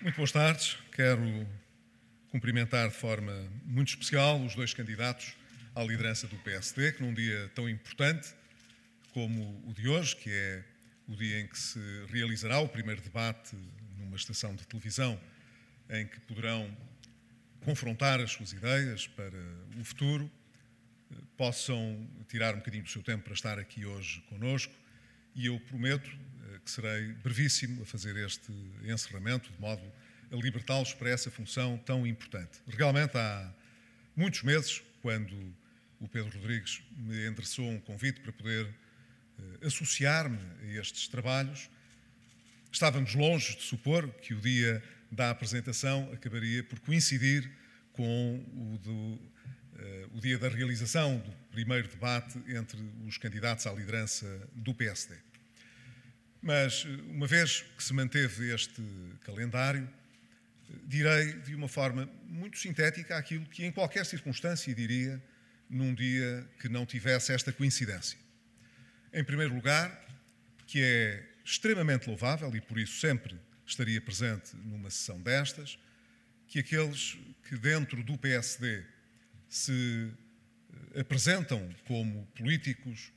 Muito boas tardes. Quero cumprimentar de forma muito especial os dois candidatos à liderança do PSD, que num dia tão importante como o de hoje, que é o dia em que se realizará o primeiro debate numa estação de televisão, em que poderão confrontar as suas ideias para o futuro, possam tirar um bocadinho do seu tempo para estar aqui hoje conosco e eu prometo que serei brevíssimo a fazer este encerramento, de modo a libertá-los para essa função tão importante. Realmente, há muitos meses, quando o Pedro Rodrigues me endereçou um convite para poder eh, associar-me a estes trabalhos, estávamos longe de supor que o dia da apresentação acabaria por coincidir com o, do, eh, o dia da realização do primeiro debate entre os candidatos à liderança do PSD. Mas, eh, uma vez que se manteve este calendário, eh, direi de uma forma muito sintética aquilo que, em qualquer circunstância, diria num dia que não tivesse esta coincidência. Em primeiro lugar, que é extremamente louvável e por isso sempre estaria presente numa sessão destas, que aqueles que dentro do PSD se eh, apresentam como políticos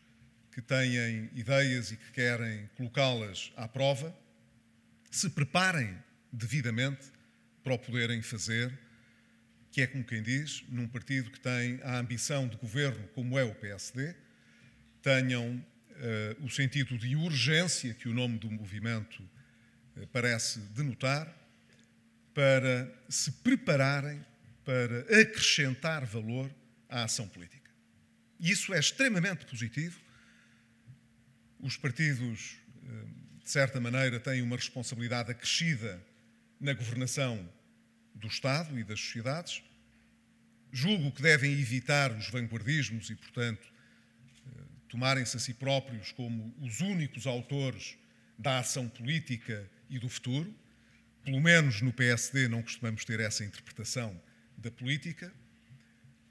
que têm ideias e que querem colocá-las à prova, se preparem devidamente para o poderem fazer, que é como quem diz, num partido que tem a ambição de governo como é o PSD, tenham uh, o sentido de urgência que o nome do movimento uh, parece denotar, para se prepararem para acrescentar valor à ação política. E isso é extremamente positivo os partidos, eh, de certa maneira, têm uma responsabilidade acrescida na governação do Estado e das sociedades. Julgo que devem evitar os vanguardismos e, portanto, eh, tomarem-se a si próprios como os únicos autores da ação política e do futuro. Pelo menos no PSD não costumamos ter essa interpretação da política.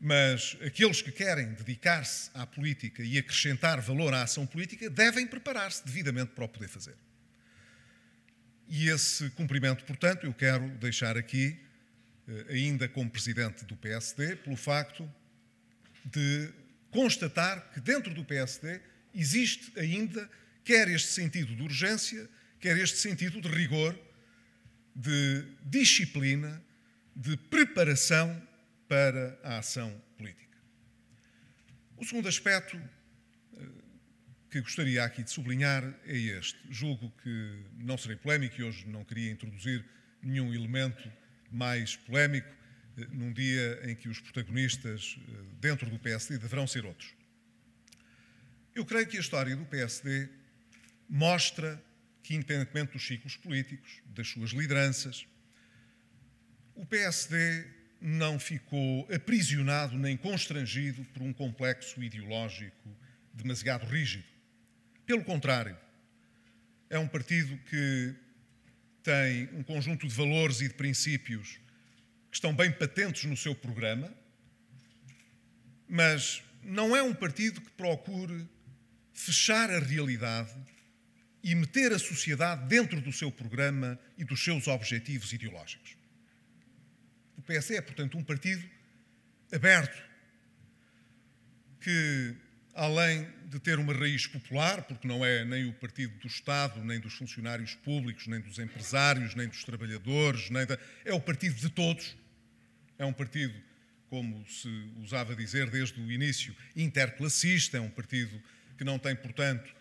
Mas aqueles que querem dedicar-se à política e acrescentar valor à ação política devem preparar-se devidamente para o poder fazer. E esse cumprimento, portanto, eu quero deixar aqui, eh, ainda como presidente do PSD, pelo facto de constatar que dentro do PSD existe ainda quer este sentido de urgência, quer este sentido de rigor, de disciplina, de preparação para a ação política. O segundo aspecto eh, que gostaria aqui de sublinhar é este. Julgo que não serei polémico e hoje não queria introduzir nenhum elemento mais polémico eh, num dia em que os protagonistas eh, dentro do PSD deverão ser outros. Eu creio que a história do PSD mostra que, independentemente dos ciclos políticos, das suas lideranças, o PSD não ficou aprisionado nem constrangido por um complexo ideológico demasiado rígido. Pelo contrário, é um partido que tem um conjunto de valores e de princípios que estão bem patentes no seu programa, mas não é um partido que procure fechar a realidade e meter a sociedade dentro do seu programa e dos seus objetivos ideológicos. PS é portanto, um partido aberto, que além de ter uma raiz popular, porque não é nem o partido do Estado, nem dos funcionários públicos, nem dos empresários, nem dos trabalhadores, nem da... é o partido de todos. É um partido, como se usava dizer desde o início, interclassista, é um partido que não tem, portanto,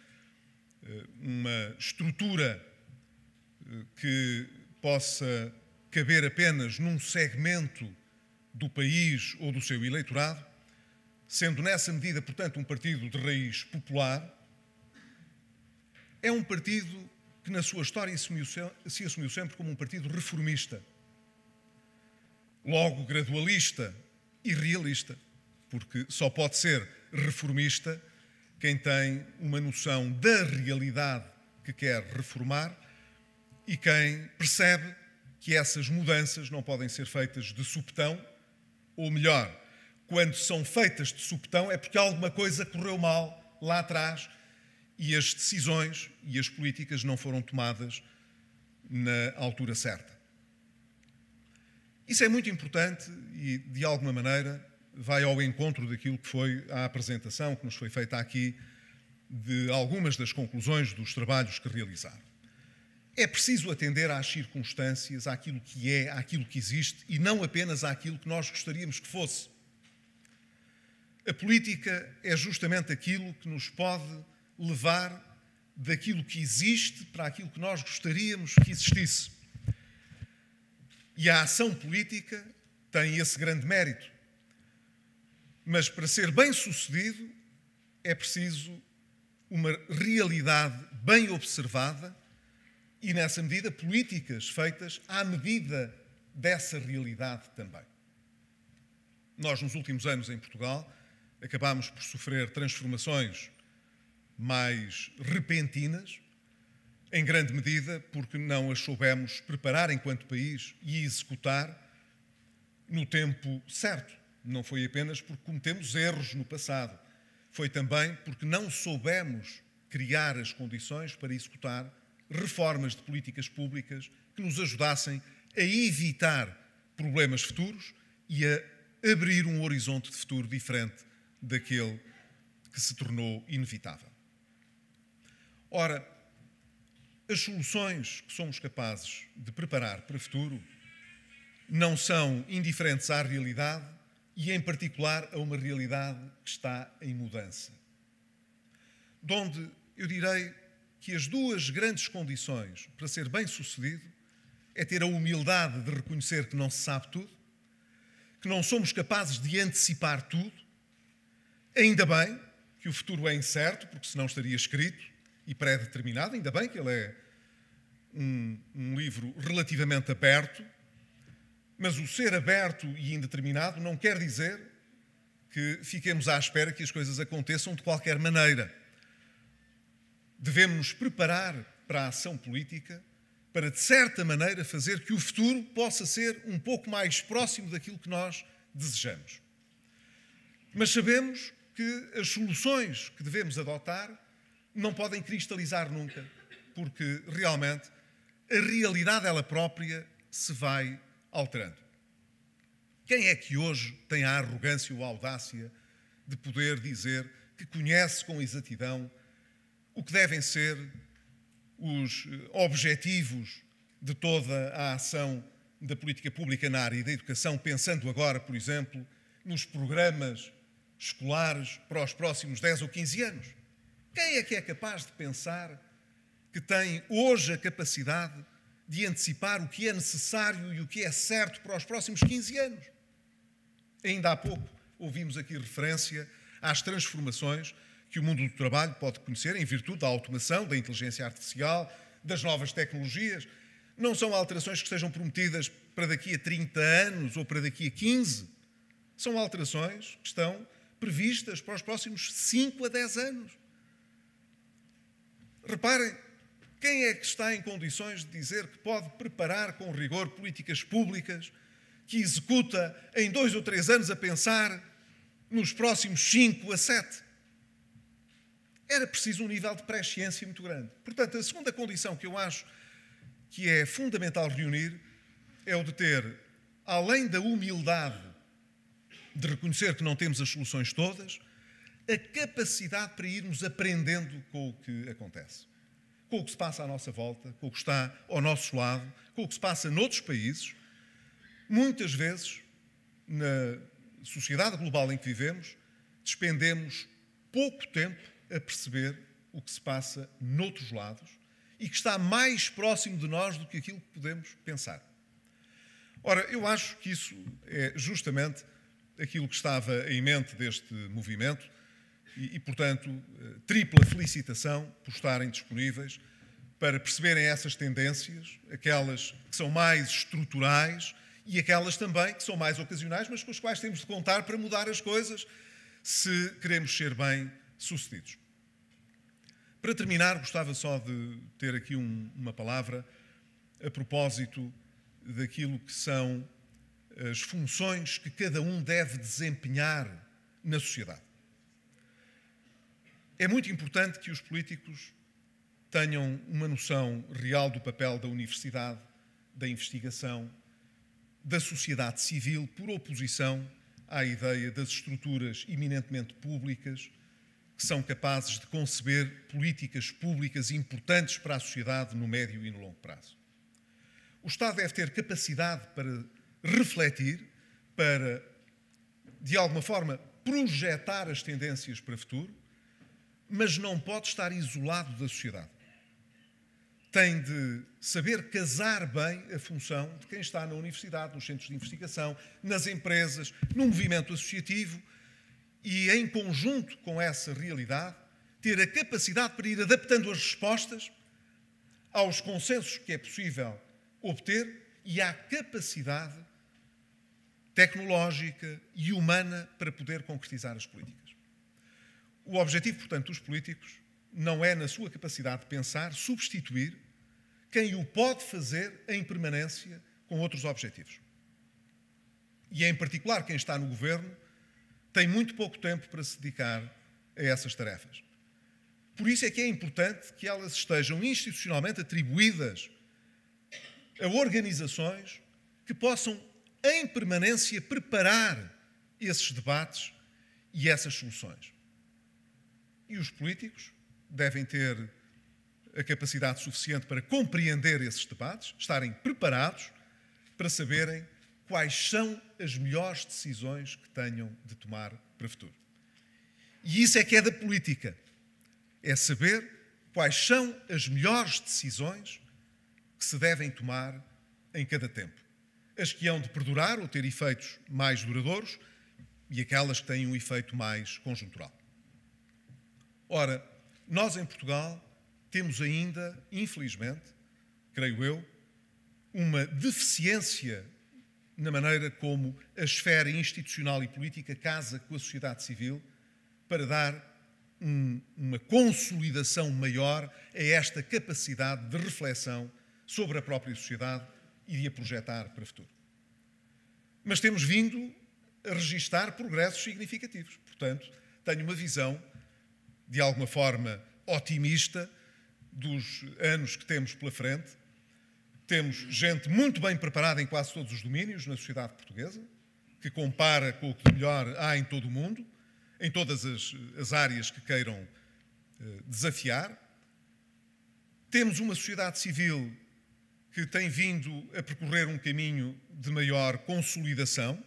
eh, uma estrutura eh, que possa caber apenas num segmento do país ou do seu eleitorado, sendo nessa medida, portanto, um partido de raiz popular, é um partido que na sua história se assumiu sempre como um partido reformista, logo gradualista e realista, porque só pode ser reformista quem tem uma noção da realidade que quer reformar e quem percebe que essas mudanças não podem ser feitas de subtão, ou melhor, quando são feitas de subtão é porque alguma coisa correu mal lá atrás e as decisões e as políticas não foram tomadas na altura certa. Isso é muito importante e, de alguma maneira, vai ao encontro daquilo que foi a apresentação que nos foi feita aqui de algumas das conclusões dos trabalhos que realizaram. É preciso atender às circunstâncias, àquilo que é, àquilo que existe e não apenas àquilo que nós gostaríamos que fosse. A política é justamente aquilo que nos pode levar daquilo que existe para aquilo que nós gostaríamos que existisse. E a ação política tem esse grande mérito. Mas para ser bem sucedido é preciso uma realidade bem observada e, nessa medida, políticas feitas à medida dessa realidade também. Nós, nos últimos anos em Portugal, acabámos por sofrer transformações mais repentinas, em grande medida porque não as soubemos preparar enquanto país e executar no tempo certo. Não foi apenas porque cometemos erros no passado, foi também porque não soubemos criar as condições para executar reformas de políticas públicas que nos ajudassem a evitar problemas futuros e a abrir um horizonte de futuro diferente daquele que se tornou inevitável. Ora, as soluções que somos capazes de preparar para o futuro não são indiferentes à realidade e, em particular, a uma realidade que está em mudança. donde eu direi, que as duas grandes condições para ser bem-sucedido é ter a humildade de reconhecer que não se sabe tudo, que não somos capazes de antecipar tudo. Ainda bem que o futuro é incerto, porque senão estaria escrito e pré-determinado, ainda bem que ele é um, um livro relativamente aberto, mas o ser aberto e indeterminado não quer dizer que fiquemos à espera que as coisas aconteçam de qualquer maneira devemos nos preparar para a ação política para, de certa maneira, fazer que o futuro possa ser um pouco mais próximo daquilo que nós desejamos. Mas sabemos que as soluções que devemos adotar não podem cristalizar nunca, porque realmente a realidade ela própria se vai alterando. Quem é que hoje tem a arrogância ou a audácia de poder dizer que conhece com exatidão o que devem ser os eh, objetivos de toda a ação da política pública na área da educação, pensando agora, por exemplo, nos programas escolares para os próximos 10 ou 15 anos. Quem é que é capaz de pensar que tem hoje a capacidade de antecipar o que é necessário e o que é certo para os próximos 15 anos? Ainda há pouco ouvimos aqui referência às transformações que o mundo do trabalho pode conhecer em virtude da automação, da inteligência artificial, das novas tecnologias. Não são alterações que sejam prometidas para daqui a 30 anos ou para daqui a 15. São alterações que estão previstas para os próximos 5 a 10 anos. Reparem, quem é que está em condições de dizer que pode preparar com rigor políticas públicas que executa em dois ou três anos a pensar nos próximos 5 a 7? era preciso um nível de presciência muito grande. Portanto, a segunda condição que eu acho que é fundamental reunir é o de ter, além da humildade de reconhecer que não temos as soluções todas, a capacidade para irmos aprendendo com o que acontece, com o que se passa à nossa volta, com o que está ao nosso lado, com o que se passa noutros países. Muitas vezes, na sociedade global em que vivemos, despendemos pouco tempo a perceber o que se passa noutros lados e que está mais próximo de nós do que aquilo que podemos pensar. Ora, eu acho que isso é justamente aquilo que estava em mente deste movimento e, e portanto, eh, tripla felicitação por estarem disponíveis para perceberem essas tendências, aquelas que são mais estruturais e aquelas também que são mais ocasionais, mas com as quais temos de contar para mudar as coisas se queremos ser bem sucedidos. Para terminar, gostava só de ter aqui um, uma palavra a propósito daquilo que são as funções que cada um deve desempenhar na sociedade. É muito importante que os políticos tenham uma noção real do papel da universidade, da investigação, da sociedade civil, por oposição à ideia das estruturas eminentemente públicas que são capazes de conceber políticas públicas importantes para a sociedade no médio e no longo prazo. O Estado deve ter capacidade para refletir, para, de alguma forma, projetar as tendências para o futuro, mas não pode estar isolado da sociedade. Tem de saber casar bem a função de quem está na universidade, nos centros de investigação, nas empresas, no movimento associativo e, em conjunto com essa realidade, ter a capacidade para ir adaptando as respostas aos consensos que é possível obter e à capacidade tecnológica e humana para poder concretizar as políticas. O objetivo, portanto, dos políticos não é, na sua capacidade de pensar, substituir quem o pode fazer em permanência com outros objetivos. E, em particular, quem está no governo tem muito pouco tempo para se dedicar a essas tarefas. Por isso é que é importante que elas estejam institucionalmente atribuídas a organizações que possam, em permanência, preparar esses debates e essas soluções. E os políticos devem ter a capacidade suficiente para compreender esses debates, estarem preparados para saberem quais são as melhores decisões que tenham de tomar para o futuro. E isso é que é da política. É saber quais são as melhores decisões que se devem tomar em cada tempo. As que hão de perdurar ou ter efeitos mais duradouros e aquelas que têm um efeito mais conjuntural. Ora, nós em Portugal temos ainda, infelizmente, creio eu, uma deficiência na maneira como a esfera institucional e política casa com a sociedade civil para dar um, uma consolidação maior a esta capacidade de reflexão sobre a própria sociedade e de a projetar para o futuro. Mas temos vindo a registar progressos significativos. Portanto, tenho uma visão, de alguma forma, otimista dos anos que temos pela frente temos gente muito bem preparada em quase todos os domínios na sociedade portuguesa, que compara com o que melhor há em todo o mundo, em todas as, as áreas que queiram eh, desafiar. Temos uma sociedade civil que tem vindo a percorrer um caminho de maior consolidação,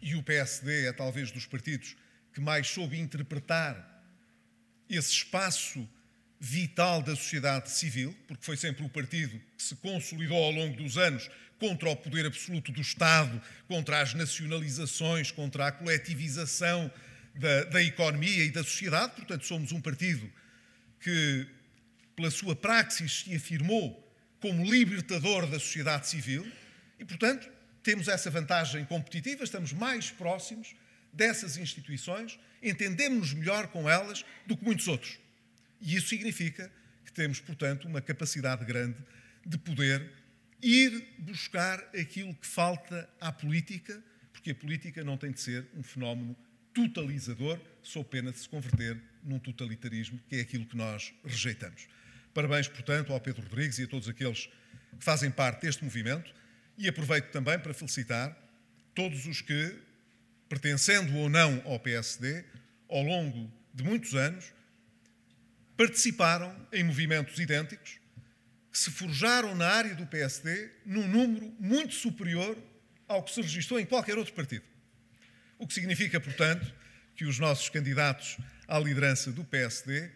e o PSD é talvez dos partidos que mais soube interpretar esse espaço vital da sociedade civil, porque foi sempre o partido que se consolidou ao longo dos anos contra o poder absoluto do Estado, contra as nacionalizações, contra a coletivização da, da economia e da sociedade. Portanto, somos um partido que, pela sua praxis, se afirmou como libertador da sociedade civil e, portanto, temos essa vantagem competitiva, estamos mais próximos dessas instituições, entendemos-nos melhor com elas do que muitos outros. E isso significa que temos, portanto, uma capacidade grande de poder ir buscar aquilo que falta à política, porque a política não tem de ser um fenómeno totalizador, sou pena de se converter num totalitarismo, que é aquilo que nós rejeitamos. Parabéns, portanto, ao Pedro Rodrigues e a todos aqueles que fazem parte deste movimento e aproveito também para felicitar todos os que, pertencendo ou não ao PSD, ao longo de muitos anos, participaram em movimentos idênticos, que se forjaram na área do PSD num número muito superior ao que se registrou em qualquer outro partido. O que significa, portanto, que os nossos candidatos à liderança do PSD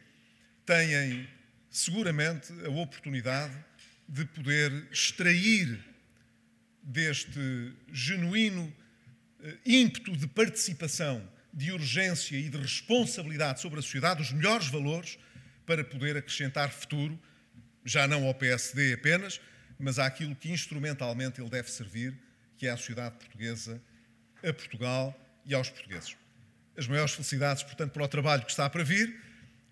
têm seguramente a oportunidade de poder extrair deste genuíno eh, ímpeto de participação, de urgência e de responsabilidade sobre a sociedade os melhores valores para poder acrescentar futuro, já não ao PSD apenas, mas àquilo que instrumentalmente ele deve servir, que é à sociedade portuguesa, a Portugal e aos portugueses. As maiores felicidades, portanto, para o trabalho que está para vir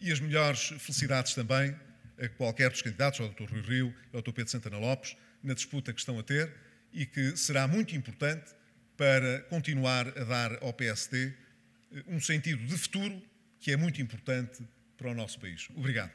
e as melhores felicidades também a qualquer dos candidatos, ao Dr. Rui Rio, ao Dr. Pedro Santana Lopes, na disputa que estão a ter e que será muito importante para continuar a dar ao PSD eh, um sentido de futuro que é muito importante para o nosso país. Obrigado.